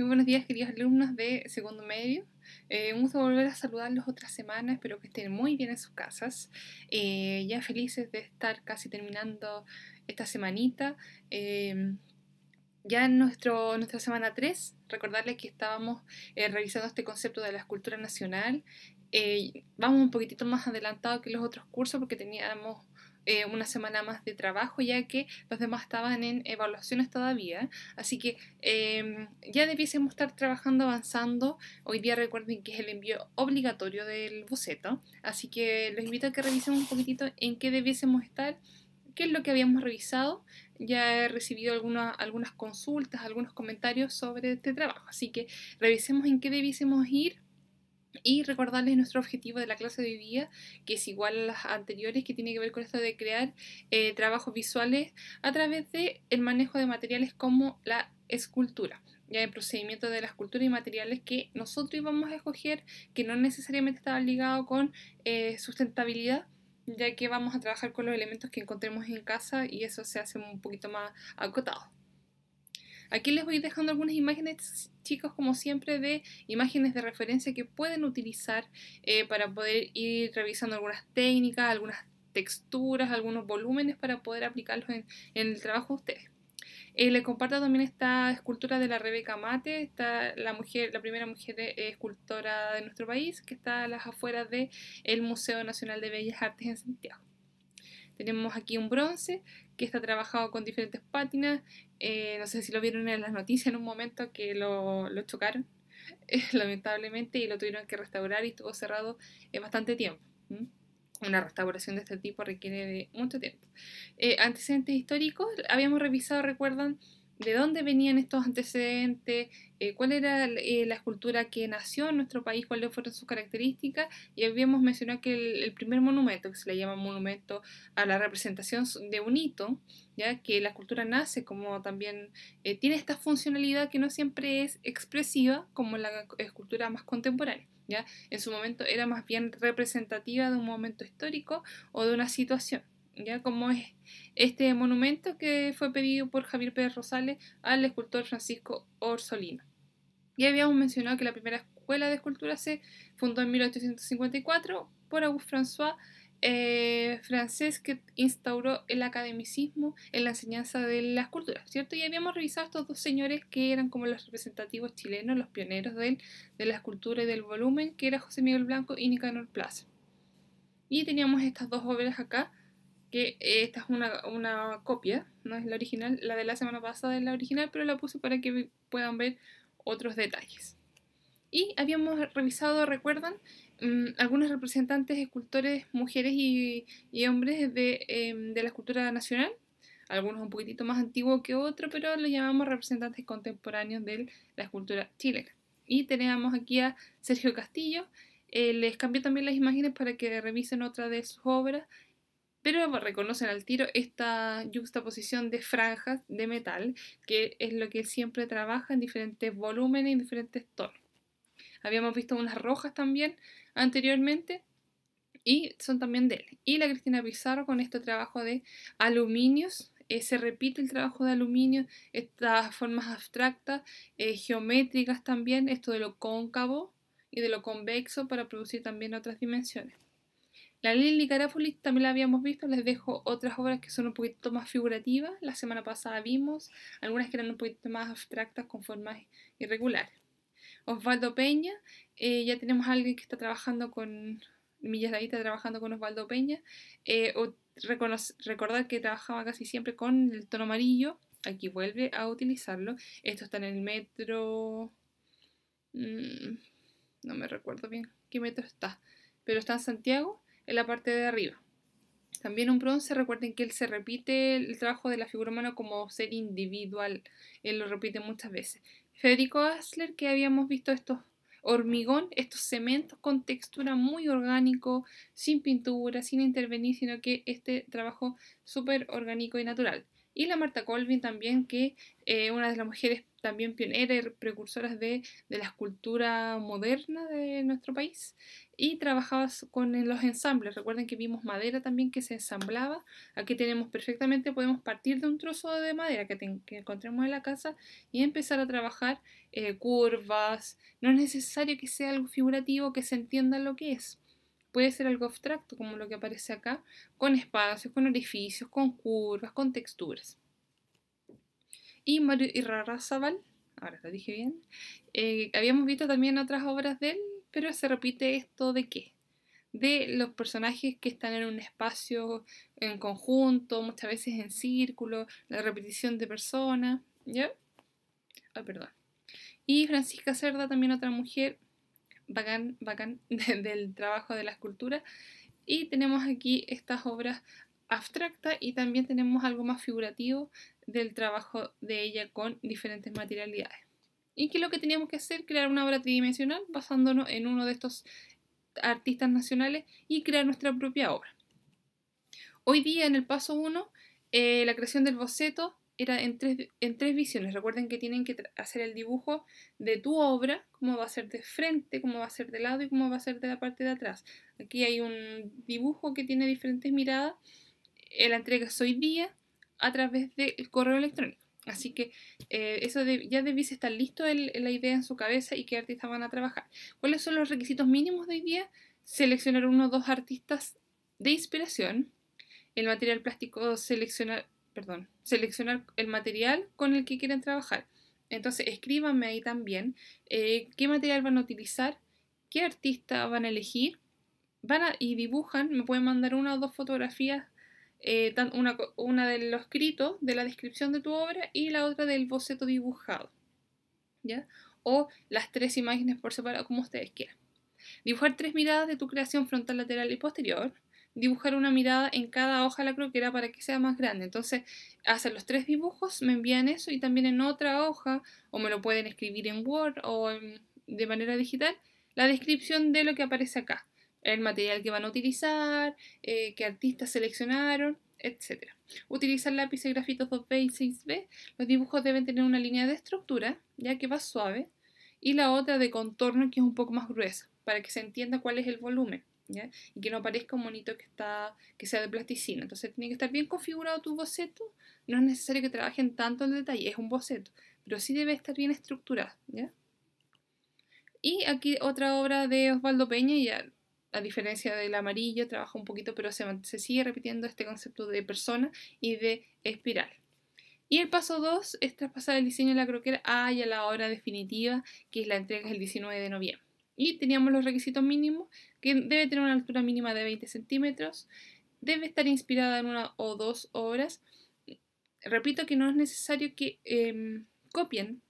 Muy buenos días, queridos alumnos de segundo medio. Eh, un gusto volver a saludarlos otra semana. Espero que estén muy bien en sus casas. Eh, ya felices de estar casi terminando esta semanita. Em, ya en nuestro, nuestra semana 3, recordarles que estábamos eh, revisando este concepto de la escultura nacional. vamos un poquitito más adelantado que los otros cursos porque teníamos eh, una semana más de trabajo, ya que los demás estaban en evaluaciones todavía. Así que em, ya debiésemos estar trabajando, avanzando. Hoy día recuerden que es el envío obligatorio del boceto. Así que los invito a que revisemos un poquitito en qué debiésemos estar qué es lo que habíamos revisado. Ya he recibido alguna, algunas consultas, algunos comentarios sobre este trabajo. Así que revisemos en qué debiésemos ir y recordarles nuestro objetivo de la clase de hoy día, que es igual a las anteriores, que tiene que ver con esto de crear eh, trabajos visuales a través del manejo de materiales como la escultura ya el procedimiento de la escultura y materiales que nosotros íbamos a escoger, que no necesariamente estaba ligado con eh, sustentabilidad, ya que vamos a trabajar con los elementos que encontremos en casa y eso se hace un poquito más acotado. Aquí les voy dejando algunas imágenes, chicos, como siempre, de imágenes de referencia que pueden utilizar eh, para poder ir revisando algunas técnicas, algunas texturas, algunos volúmenes para poder aplicarlos en, el trabajo de ustedes. Eh, les comparto también esta escultura de la Rebeca Mate, está la, mujer, la primera mujer eh, escultora de nuestro país, que está a las afueras del Museo Nacional de Bellas Artes en Santiago. Tenemos aquí un bronce que está trabajado con diferentes pátinas. Eh, no sé si lo vieron en las noticias en un momento que lo, chocaron, lamentablemente, y lo tuvieron que restaurar y estuvo cerrado bastante tiempo. Una restauración de este tipo requiere de mucho tiempo. Eh, antecedentes históricos, habíamos revisado, recuerdan, de dónde venían estos antecedentes, eh, cuál era eh, la escultura que nació en nuestro país, cuáles fueron sus características, y habíamos mencionado que el, primer monumento, que se le llama monumento a la representación de un hito, ya que la escultura nace como también eh, tiene esta funcionalidad que no siempre es expresiva como la escultura más contemporánea. ¿ya? En su momento era más bien representativa de un momento histórico o de una situación ya como es este monumento que fue pedido por Javier Pérez Rosales al escultor Francisco Orsolino. Ya habíamos mencionado que la primera escuela de escultura se fundó en 1854 por Auguste François eh, francés que instauró el academicismo en la enseñanza de la escultura, ¿cierto? Y habíamos revisado estos dos señores que eran como los representativos chilenos, los pioneros de la escultura y del volumen, que era José Miguel Blanco y Nicanor Plaza. Y teníamos estas dos obras acá, que esta es una, una, copia, no es la original, la de la semana pasada es la original, pero la puse para que puedan ver otros detalles. Y habíamos revisado, recuerdan, mm, algunos representantes, escultores, mujeres y, hombres de, em, de, la escultura nacional, algunos un poquitito más antiguos que otros, pero los llamamos representantes contemporáneos de la escultura chilena. Y tenemos aquí a Sergio Castillo, eh, les cambié también las imágenes para que revisen otra de sus obras, pero reconocen al tiro esta juxtaposición de franjas de metal, que es lo que él siempre trabaja en diferentes volúmenes y diferentes tonos. Habíamos visto unas rojas también anteriormente y son también de él. Y la Cristina Pizarro con este trabajo de aluminios eh, se repite el trabajo de aluminio, estas formas abstractas, eh, geométricas también, esto de lo cóncavo y de lo convexo para producir también otras dimensiones. La Lili Carapolis también la habíamos visto, les dejo otras obras que son un poquito más figurativas. La semana pasada vimos algunas que eran un poquito más abstractas con formas irregulares. Osvaldo Peña, eh, ya tenemos a alguien que está trabajando con, Millas está trabajando con Osvaldo Peña. Eh, recordar que trabajaba casi siempre con el tono amarillo, aquí vuelve a utilizarlo. Esto está en el metro... Mm, no me recuerdo bien qué metro está, pero está en Santiago en la parte de arriba. También un bronce, recuerden que él se repite el trabajo de la figura humana como ser individual, él lo repite muchas veces. Federico Asler, que habíamos visto estos hormigón, estos cementos con textura muy orgánico, sin pintura, sin intervenir, sino que este trabajo súper orgánico y natural y la Marta Colvin también, que eh, una de las mujeres también pioneras y precursoras de, la escultura moderna de nuestro país, y trabajaba con los ensambles. Recuerden que vimos madera también que se ensamblaba. Aquí tenemos perfectamente, podemos partir de un trozo de madera que, encontremos en la casa y empezar a trabajar eh, curvas. No es necesario que sea algo figurativo, que se entienda lo que es. Puede ser algo abstracto, como lo que aparece acá, con espacios, con orificios, con curvas, con texturas. Y Mario Zabal, ahora lo dije bien, eh, habíamos visto también otras obras de él, pero se repite esto de qué? De los personajes que están en un espacio en conjunto, muchas veces en círculo, la repetición de personas, ¿ya? Ay, ah, perdón. Y Francisca Cerda, también otra mujer bacán, bacán del trabajo de la escultura. Y tenemos aquí estas obras abstractas y también tenemos algo más figurativo del trabajo de ella con diferentes materialidades. ¿Y que es lo que teníamos que hacer? Crear una obra tridimensional basándonos en uno de estos artistas nacionales y crear nuestra propia obra. Hoy día en el paso 1, eh, la creación del boceto, era en tres, en tres visiones. Recuerden que tienen que hacer el dibujo de tu obra, cómo va a ser de frente, cómo va a ser de lado y cómo va a ser de la parte de atrás. Aquí hay un dibujo que tiene diferentes miradas. Eh, la entrega es hoy día a través del correo electrónico. Así que eh, eso ya debiese estar listo la idea en su cabeza y qué artistas van a trabajar. ¿Cuáles son los requisitos mínimos de hoy día? Seleccionar uno o dos artistas de inspiración. El material plástico seleccionar perdón, seleccionar el material con el que quieren trabajar. Entonces, escríbanme ahí también eh, qué material van a utilizar, qué artista van a elegir, van a, y dibujan, me pueden mandar una o dos fotografías, eh, una, una de los escritos, de la descripción de tu obra y la otra del boceto dibujado, ¿ya? O las tres imágenes por separado, como ustedes quieran. Dibujar tres miradas de tu creación frontal, lateral y posterior dibujar una mirada en cada hoja de la croquera para que sea más grande. Entonces, hacen los tres dibujos, me envían eso y también en otra hoja, o me lo pueden escribir en Word o de manera digital, la descripción de lo que aparece acá, el material que van a utilizar, eh, qué artistas seleccionaron, etc. Utilizar lápices grafitos 2B y 6B. Los dibujos deben tener una línea de estructura, ya que va suave, y la otra de contorno, que es un poco más gruesa, para que se entienda cuál es el volumen. Y que no parezca un monito que, está, que sea de plasticina. Entonces tiene que estar bien configurado tu boceto. No es necesario que trabajen tanto el detalle, es un boceto, pero sí debe estar bien estructurado, Y aquí otra obra de Osvaldo Peña, a diferencia del amarillo, trabaja un poquito, pero se, se sigue repitiendo este concepto de persona y de espiral. Y el paso 2 es traspasar el diseño de la croquera ah, a ya la obra definitiva, que es la entrega el 19 de noviembre. Y teníamos los requisitos mínimos, que debe tener una altura mínima de 20 centímetros, debe estar inspirada en una o dos obras. Repito que no es necesario que em, copien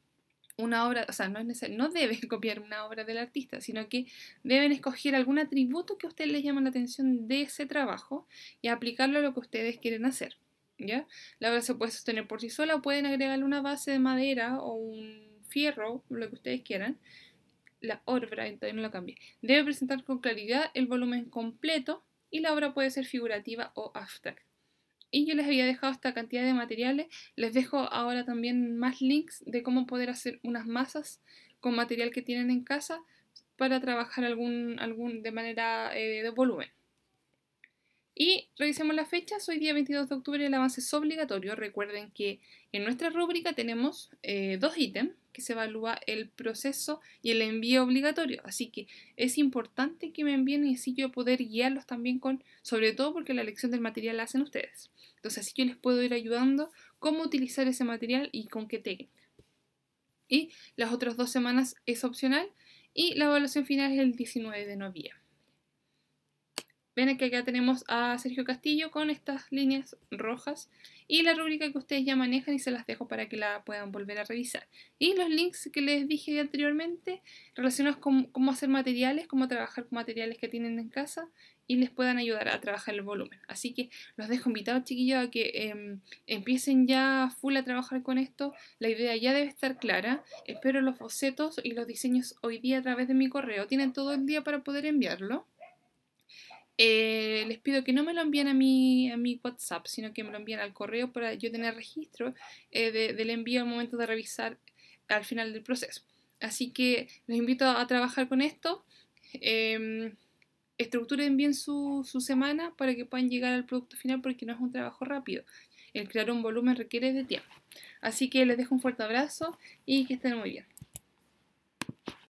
una obra, o sea, no, es no deben copiar una obra del artista, sino que deben escoger algún atributo que a ustedes les llama la atención de ese trabajo y aplicarlo a lo que ustedes quieren hacer. ¿ya? La obra se puede sostener por sí sola o pueden agregarle una base de madera o un fierro, lo que ustedes quieran, la obra, entonces no la cambié, debe presentar con claridad el volumen completo y la obra puede ser figurativa o abstracta. Y yo les había dejado esta cantidad de materiales, les dejo ahora también más links de cómo poder hacer unas masas con material que tienen en casa para trabajar algún, algún de manera eh, de volumen. Y revisemos las fechas. Hoy día 22 de octubre el avance es obligatorio. Recuerden que en nuestra rúbrica tenemos eh, dos ítems que se evalúa el proceso y el envío obligatorio. Así que es importante que me envíen y así yo poder guiarlos también con, sobre todo porque la elección del material la hacen ustedes. Entonces así yo les puedo ir ayudando cómo utilizar ese material y con qué técnica. Y las otras dos semanas es opcional y la evaluación final es el 19 de noviembre. Ven que acá tenemos a Sergio Castillo con estas líneas rojas y la rúbrica que ustedes ya manejan y se las dejo para que la puedan volver a revisar. Y los links que les dije anteriormente relacionados con cómo hacer materiales, cómo trabajar con materiales que tienen en casa y les puedan ayudar a trabajar el volumen. Así que los dejo invitados chiquillos a que em, empiecen ya full a trabajar con esto. La idea ya debe estar clara. Espero los bocetos y los diseños hoy día a través de mi correo. Tienen todo el día para poder enviarlo. Eh, les pido que no me lo envíen a mi, mi WhatsApp, sino que me lo envíen al correo para yo tener registro eh, del envío al momento de revisar al final del proceso. Así que los invito a, trabajar con esto. Em, estructuren bien su, su, semana para que puedan llegar al producto final porque no es un trabajo rápido. El crear un volumen requiere de tiempo. Así que les dejo un fuerte abrazo y que estén muy bien.